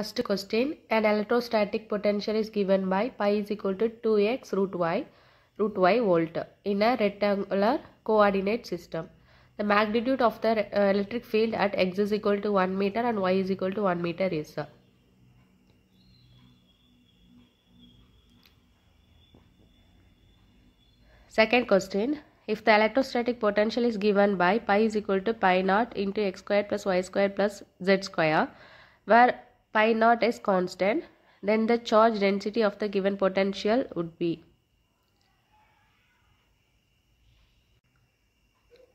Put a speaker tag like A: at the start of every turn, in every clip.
A: First question, an electrostatic potential is given by pi is equal to 2x root y, root y volt in a rectangular coordinate system. The magnitude of the uh, electric field at x is equal to 1 meter and y is equal to 1 meter is. Second question, if the electrostatic potential is given by pi is equal to pi naught into x squared plus y squared plus z square, where pi naught is constant, then the charge density of the given potential would be.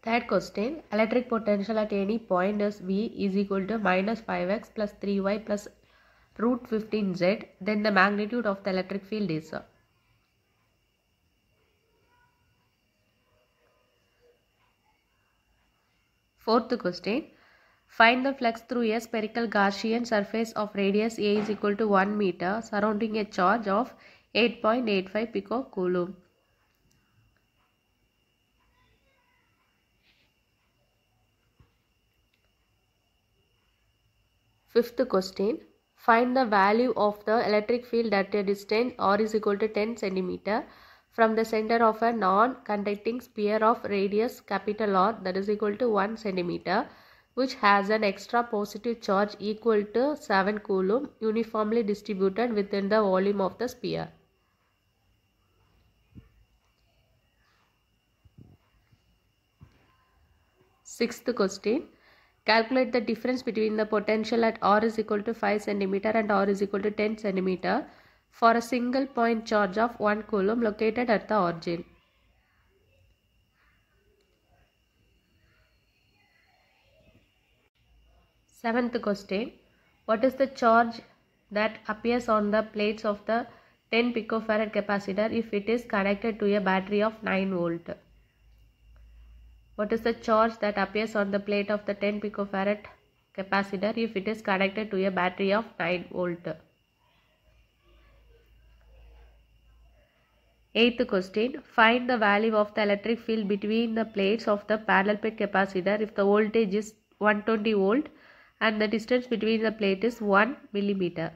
A: Third question, electric potential at any point is V is equal to minus 5x plus 3y plus root 15z, then the magnitude of the electric field is. Uh, Fourth question, Find the flux through a spherical Gaussian surface of radius a is equal to 1 meter surrounding a charge of 8.85 picocoulomb. Fifth question. Find the value of the electric field at a distance r is equal to 10 centimeter from the center of a non-conducting sphere of radius capital R that is equal to 1 centimeter which has an extra positive charge equal to 7 coulomb uniformly distributed within the volume of the sphere. Sixth question. Calculate the difference between the potential at r is equal to 5 cm and r is equal to 10 cm for a single point charge of 1 coulomb located at the origin. Seventh question What is the charge that appears on the plates of the 10 picofarad capacitor if it is connected to a battery of 9 volt? What is the charge that appears on the plate of the 10 picofarad capacitor if it is connected to a battery of 9 volt? Eighth question. Find the value of the electric field between the plates of the parallel plate capacitor if the voltage is 120 volt and the distance between the plate is 1 millimeter.